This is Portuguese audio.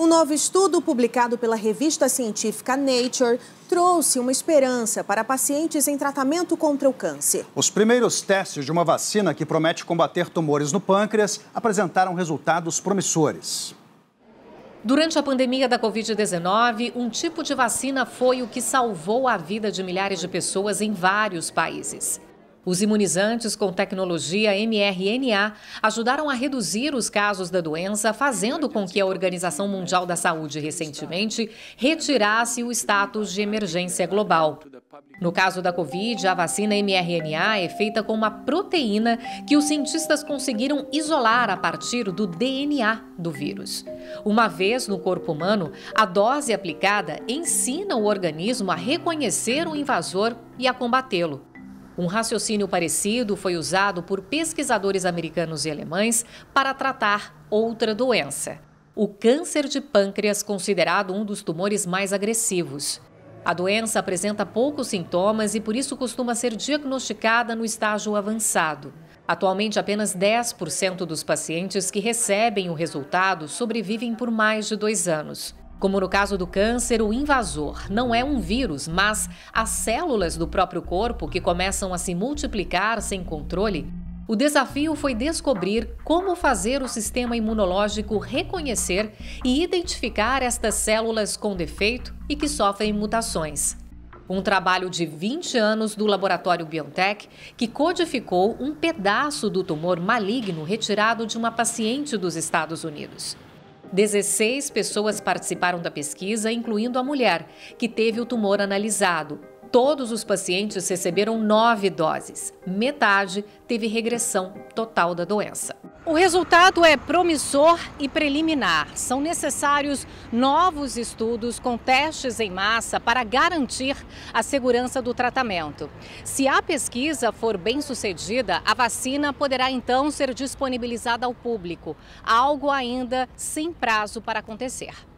Um novo estudo publicado pela revista científica Nature trouxe uma esperança para pacientes em tratamento contra o câncer. Os primeiros testes de uma vacina que promete combater tumores no pâncreas apresentaram resultados promissores. Durante a pandemia da Covid-19, um tipo de vacina foi o que salvou a vida de milhares de pessoas em vários países. Os imunizantes com tecnologia mRNA ajudaram a reduzir os casos da doença, fazendo com que a Organização Mundial da Saúde recentemente retirasse o status de emergência global. No caso da Covid, a vacina mRNA é feita com uma proteína que os cientistas conseguiram isolar a partir do DNA do vírus. Uma vez no corpo humano, a dose aplicada ensina o organismo a reconhecer o invasor e a combatê-lo. Um raciocínio parecido foi usado por pesquisadores americanos e alemães para tratar outra doença, o câncer de pâncreas, considerado um dos tumores mais agressivos. A doença apresenta poucos sintomas e por isso costuma ser diagnosticada no estágio avançado. Atualmente, apenas 10% dos pacientes que recebem o resultado sobrevivem por mais de dois anos. Como no caso do câncer, o invasor não é um vírus, mas as células do próprio corpo que começam a se multiplicar sem controle. O desafio foi descobrir como fazer o sistema imunológico reconhecer e identificar estas células com defeito e que sofrem mutações. Um trabalho de 20 anos do laboratório BioNTech, que codificou um pedaço do tumor maligno retirado de uma paciente dos Estados Unidos. 16 pessoas participaram da pesquisa, incluindo a mulher, que teve o tumor analisado. Todos os pacientes receberam nove doses. Metade teve regressão total da doença. O resultado é promissor e preliminar. São necessários novos estudos com testes em massa para garantir a segurança do tratamento. Se a pesquisa for bem sucedida, a vacina poderá então ser disponibilizada ao público, algo ainda sem prazo para acontecer.